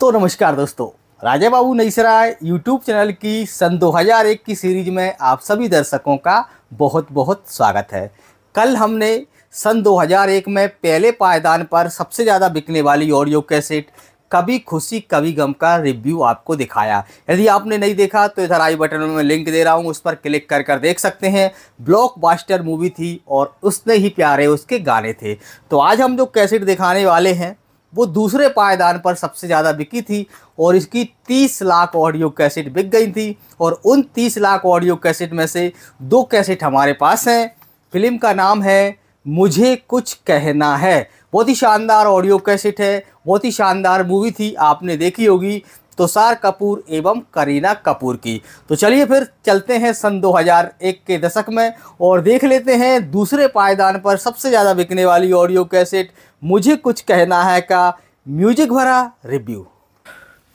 तो नमस्कार दोस्तों राजा बाबू नईसराय यूट्यूब चैनल की सन 2001 की सीरीज में आप सभी दर्शकों का बहुत बहुत स्वागत है कल हमने सन 2001 में पहले पायदान पर सबसे ज़्यादा बिकने वाली ऑडियो कैसेट कभी खुशी कभी गम का रिव्यू आपको दिखाया यदि आपने नहीं देखा तो इधर आई बटन में मैं लिंक दे रहा हूँ उस पर क्लिक कर कर देख सकते हैं ब्लॉकबस्टर मूवी थी और उसने ही प्यारे उसके गाने थे तो आज हम जो कैसेट दिखाने वाले हैं वो दूसरे पायदान पर सबसे ज़्यादा बिकी थी और इसकी 30 लाख ऑडियो कैसेट बिक गई थी और उन 30 लाख ऑडियो कैसेट में से दो कैसेट हमारे पास हैं फिल्म का नाम है मुझे कुछ कहना है बहुत ही शानदार ऑडियो कैसेट है बहुत ही शानदार मूवी थी आपने देखी होगी तुषार कपूर एवं करीना कपूर की तो चलिए फिर चलते हैं सन 2001 के दशक में और देख लेते हैं दूसरे पायदान पर सबसे ज़्यादा बिकने वाली ऑडियो कैसेट मुझे कुछ कहना है का म्यूजिक भरा रिव्यू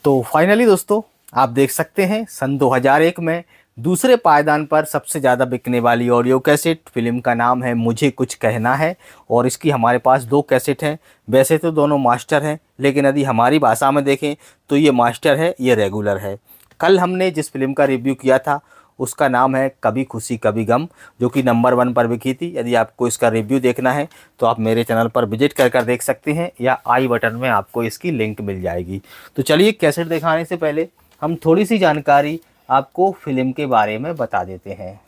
तो फाइनली दोस्तों आप देख सकते हैं सन 2001 में दूसरे पायदान पर सबसे ज़्यादा बिकने वाली ऑडियो कैसेट फिल्म का नाम है मुझे कुछ कहना है और इसकी हमारे पास दो कैसेट हैं वैसे तो दोनों मास्टर हैं लेकिन यदि हमारी भाषा में देखें तो ये मास्टर है ये रेगुलर है कल हमने जिस फिल्म का रिव्यू किया था उसका नाम है कभी खुशी कभी गम जो कि नंबर वन पर बिकी थी यदि आपको इसका रिव्यू देखना है तो आप मेरे चैनल पर विजिट कर कर देख सकते हैं या आई बटन में आपको इसकी लिंक मिल जाएगी तो चलिए कैसेट दिखाने से पहले हम थोड़ी सी जानकारी आपको फिल्म के बारे में बता देते हैं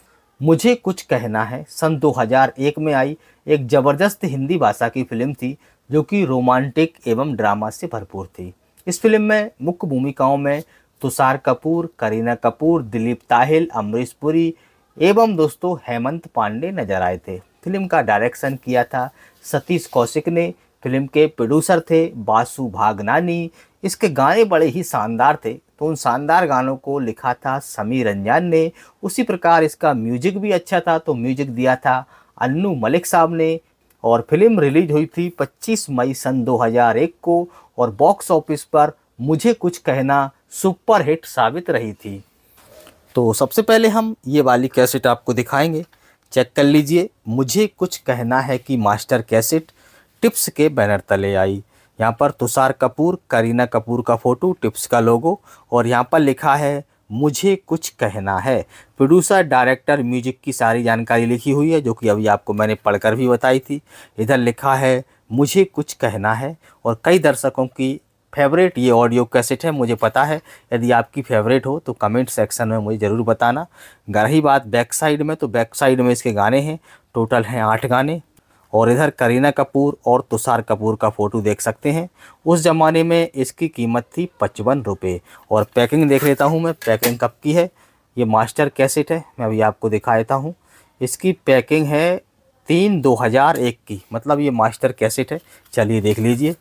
मुझे कुछ कहना है सन 2001 में आई एक ज़बरदस्त हिंदी भाषा की फिल्म थी जो कि रोमांटिक एवं ड्रामा से भरपूर थी इस फिल्म में मुख्य भूमिकाओं में तुषार कपूर करीना कपूर दिलीप ताहिल अमरीश पुरी एवं दोस्तों हेमंत पांडे नजर आए थे फिल्म का डायरेक्शन किया था सतीश कौशिक ने फिल्म के प्रोड्यूसर थे बासु भागनानी इसके गाने बड़े ही शानदार थे तो उन शानदार गानों को लिखा था समीर रंजान ने उसी प्रकार इसका म्यूजिक भी अच्छा था तो म्यूजिक दिया था अन्नू मलिक साहब ने और फिल्म रिलीज हुई थी 25 मई सन 2001 को और बॉक्स ऑफिस पर मुझे कुछ कहना सुपरहिट साबित रही थी तो सबसे पहले हम ये वाली कैसेट आपको दिखाएंगे चेक कर लीजिए मुझे कुछ कहना है कि मास्टर कैसेट टिप्स के बैनर तले आई यहाँ पर तुषार कपूर करीना कपूर का फ़ोटो टिप्स का लोगो और यहाँ पर लिखा है मुझे कुछ कहना है प्रोड्यूसर डायरेक्टर म्यूजिक की सारी जानकारी लिखी हुई है जो कि अभी आपको मैंने पढ़कर भी बताई थी इधर लिखा है मुझे कुछ कहना है और कई दर्शकों की फेवरेट ये ऑडियो कैसेट है मुझे पता है यदि आपकी फेवरेट हो तो कमेंट सेक्शन में मुझे ज़रूर बताना रही बात बैक साइड में तो बैक साइड में इसके गाने हैं टोटल हैं आठ गाने और इधर करीना कपूर और तुषार कपूर का फ़ोटो देख सकते हैं उस ज़माने में इसकी कीमत थी पचपन रुपये और पैकिंग देख लेता हूँ मैं पैकिंग कब की है ये मास्टर कैसेट है मैं अभी आपको दिखा देता हूँ इसकी पैकिंग है तीन दो हज़ार एक की मतलब ये मास्टर कैसेट है चलिए देख लीजिए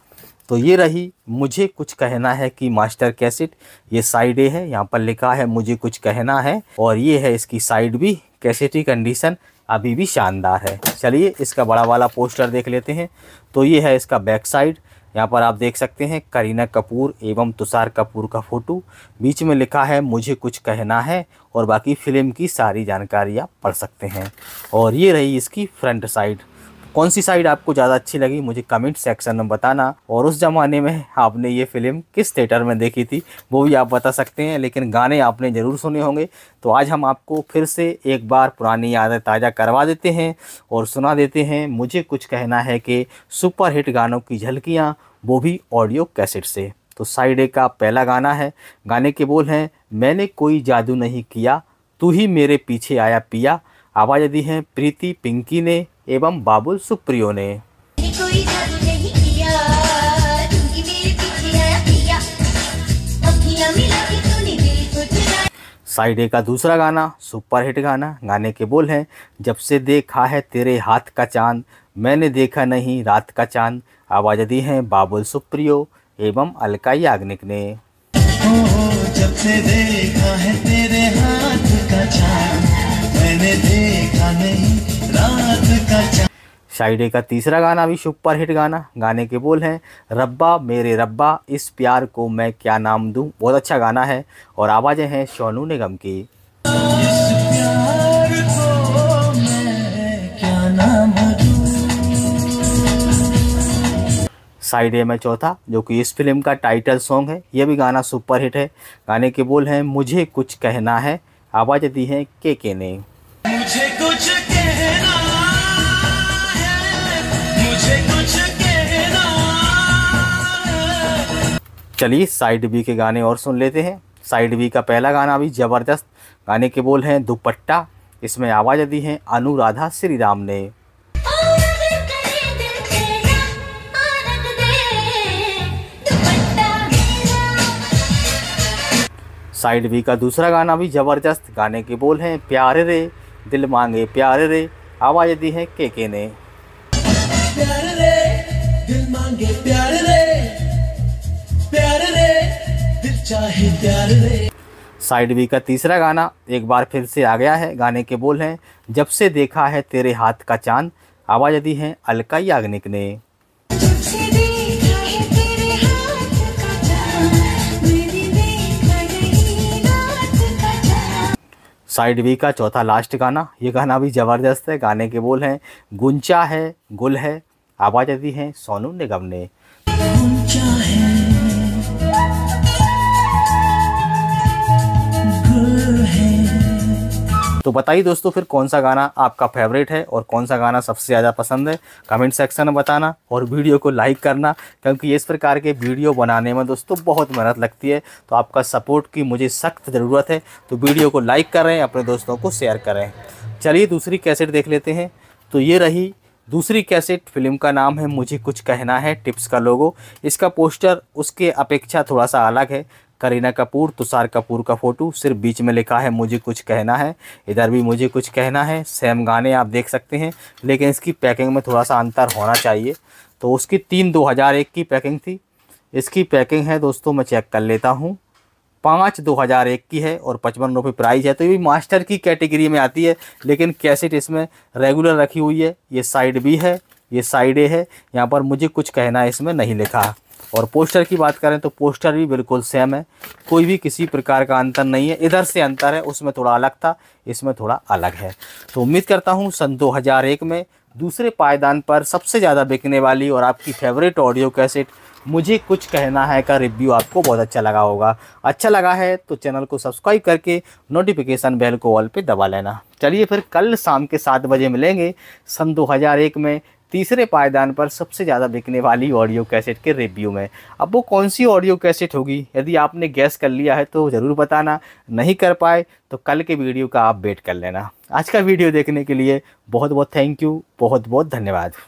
तो ये रही मुझे कुछ कहना है कि मास्टर कैसेट ये साइड ए है यहाँ पर लिखा है मुझे कुछ कहना है और ये है इसकी साइड भी कैसेट की कंडीशन अभी भी शानदार है चलिए इसका बड़ा वाला पोस्टर देख लेते हैं तो ये है इसका बैक साइड यहाँ पर आप देख सकते हैं करीना कपूर एवं तुषार कपूर का फ़ोटो बीच में लिखा है मुझे कुछ कहना है और बाकी फ़िल्म की सारी जानकारी आप पढ़ सकते हैं और ये रही इसकी फ्रंट साइड कौन सी साइड आपको ज़्यादा अच्छी लगी मुझे कमेंट सेक्शन में बताना और उस ज़माने में आपने ये फिल्म किस थिएटर में देखी थी वो भी आप बता सकते हैं लेकिन गाने आपने ज़रूर सुने होंगे तो आज हम आपको फिर से एक बार पुरानी यादें ताज़ा करवा देते हैं और सुना देते हैं मुझे कुछ कहना है कि सुपरहिट गानों की झलकियाँ वो भी ऑडियो कैसेट से तो साइड ए का पहला गाना है गाने के बोल हैं मैंने कोई जादू नहीं किया तू ही मेरे पीछे आया पिया आवाज़ दी हैं प्रीति पिंकी ने एवं बाबुल सुप्रियो ने ए का दूसरा गाना सुपरहिट गाना गाने के बोल हैं जब से देखा है तेरे हाथ का चांद मैंने देखा नहीं रात का चांद आवाज़ दी है बाबुल सुप्रियो एवं अलका याग्निक ने जब से देखा है तेरे हाथ का चांद मैंने देखा नहीं शाइडे का तीसरा गाना भी सुपर हिट गाना गाने के बोल हैं रब्बा मेरे रब्बा इस प्यार को मैं क्या नाम दूं बहुत अच्छा गाना है और आवाज़ें हैं सोनू निगम की साइड ए में चौथा जो कि इस फिल्म का टाइटल सॉन्ग है यह भी गाना सुपर हिट है गाने के बोल हैं मुझे कुछ कहना है आवाज़ दी है के के ने मुझे कुछ चलिए साइड बी के गाने और सुन लेते हैं साइड बी का पहला गाना भी ज़बरदस्त गाने के बोल हैं दुपट्टा इसमें आवाज़ दी है अनुराधा श्री राम ने साइड बी का दूसरा गाना भी ज़बरदस्त गाने के बोल हैं प्यारे रे दिल मांगे प्यारे रे आवाज़ दी है के के ने प्यारे रे, दिल मांगे प्यारे साइड बी का तीसरा गाना एक बार फिर से आ गया है गाने के बोल हैं जब से देखा है तेरे हाथ का चांद आवाज़ दी है अलका याग्निक ने साइड वी का चौथा लास्ट गाना ये गाना भी ज़बरदस्त है गाने के बोल हैं गुंचा है गुल है आवाज़ दी है सोनू निगम ने तो बताइए दोस्तों फिर कौन सा गाना आपका फेवरेट है और कौन सा गाना सबसे ज़्यादा पसंद है कमेंट सेक्शन में बताना और वीडियो को लाइक करना क्योंकि इस प्रकार के वीडियो बनाने में दोस्तों बहुत मेहनत लगती है तो आपका सपोर्ट की मुझे सख्त ज़रूरत है तो वीडियो को लाइक करें अपने दोस्तों को शेयर करें चलिए दूसरी कैसेट देख लेते हैं तो ये रही दूसरी कैसेट फिल्म का नाम है मुझे कुछ कहना है टिप्स का लोगो इसका पोस्टर उसके अपेक्षा थोड़ा सा अलग है करीना कपूर तुषार कपूर का फ़ोटो सिर्फ बीच में लिखा है मुझे कुछ कहना है इधर भी मुझे कुछ कहना है सेम गाने आप देख सकते हैं लेकिन इसकी पैकिंग में थोड़ा सा अंतर होना चाहिए तो उसकी तीन दो हज़ार एक की पैकिंग थी इसकी पैकिंग है दोस्तों मैं चेक कर लेता हूँ पाँच दो हज़ार एक की है और पचपन रुपये प्राइस है तो ये भी मास्टर की कैटेगरी में आती है लेकिन कैसेट इसमें रेगुलर रखी हुई है ये साइड बी है ये साइड ए है यहाँ पर मुझे कुछ कहना इसमें नहीं लिखा और पोस्टर की बात करें तो पोस्टर भी बिल्कुल सेम है कोई भी किसी प्रकार का अंतर नहीं है इधर से अंतर है उसमें थोड़ा अलग था इसमें थोड़ा अलग है तो उम्मीद करता हूँ सन 2001 में दूसरे पायदान पर सबसे ज़्यादा बिकने वाली और आपकी फेवरेट ऑडियो कैसेट मुझे कुछ कहना है का रिव्यू आपको बहुत अच्छा लगा होगा अच्छा लगा है तो चैनल को सब्सक्राइब करके नोटिफिकेशन बेल को ऑल पे दबा लेना चलिए फिर कल शाम के सात बजे मिलेंगे सन 2001 में तीसरे पायदान पर सबसे ज़्यादा बिकने वाली ऑडियो कैसेट के रिव्यू में अब वो कौन सी ऑडियो कैसेट होगी यदि आपने गैस कर लिया है तो ज़रूर बताना नहीं कर पाए तो कल के वीडियो का आप वेट कर लेना आज का वीडियो देखने के लिए बहुत बहुत थैंक यू बहुत बहुत धन्यवाद